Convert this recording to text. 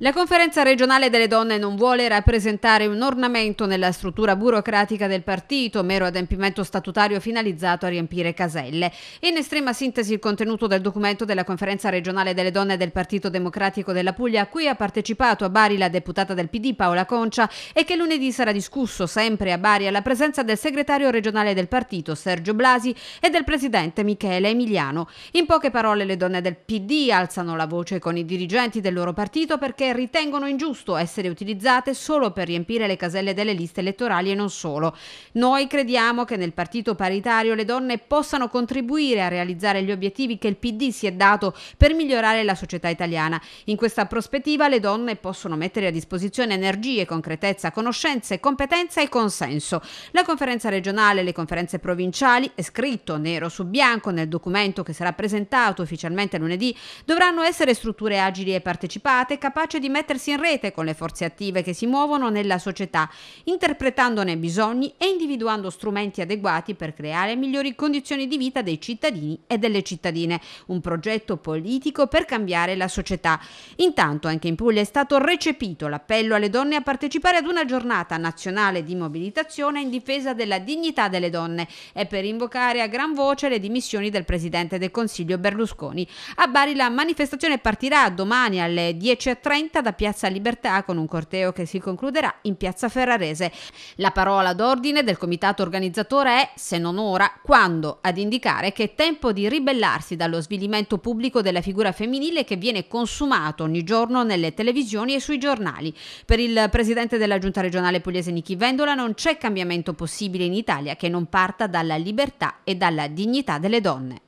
La conferenza regionale delle donne non vuole rappresentare un ornamento nella struttura burocratica del partito, mero adempimento statutario finalizzato a riempire caselle. In estrema sintesi il contenuto del documento della conferenza regionale delle donne del Partito Democratico della Puglia, a cui ha partecipato a Bari la deputata del PD Paola Concia e che lunedì sarà discusso sempre a Bari alla presenza del segretario regionale del partito Sergio Blasi e del presidente Michele Emiliano. In poche parole le donne del PD alzano la voce con i dirigenti del loro partito perché ritengono ingiusto essere utilizzate solo per riempire le caselle delle liste elettorali e non solo. Noi crediamo che nel partito paritario le donne possano contribuire a realizzare gli obiettivi che il PD si è dato per migliorare la società italiana. In questa prospettiva le donne possono mettere a disposizione energie, concretezza, conoscenze, competenza e consenso. La conferenza regionale e le conferenze provinciali, è scritto nero su bianco nel documento che sarà presentato ufficialmente lunedì, dovranno essere strutture agili e partecipate, capaci capace di mettersi in rete con le forze attive che si muovono nella società, interpretandone bisogni e individuando strumenti adeguati per creare migliori condizioni di vita dei cittadini e delle cittadine, un progetto politico per cambiare la società. Intanto anche in Puglia è stato recepito l'appello alle donne a partecipare ad una giornata nazionale di mobilitazione in difesa della dignità delle donne e per invocare a gran voce le dimissioni del Presidente del Consiglio Berlusconi. A Bari la manifestazione partirà domani alle 10.30 30 da Piazza Libertà con un corteo che si concluderà in Piazza Ferrarese. La parola d'ordine del comitato organizzatore è se non ora, quando, ad indicare che è tempo di ribellarsi dallo svilimento pubblico della figura femminile che viene consumato ogni giorno nelle televisioni e sui giornali. Per il presidente della giunta regionale pugliese Nichi Vendola non c'è cambiamento possibile in Italia che non parta dalla libertà e dalla dignità delle donne.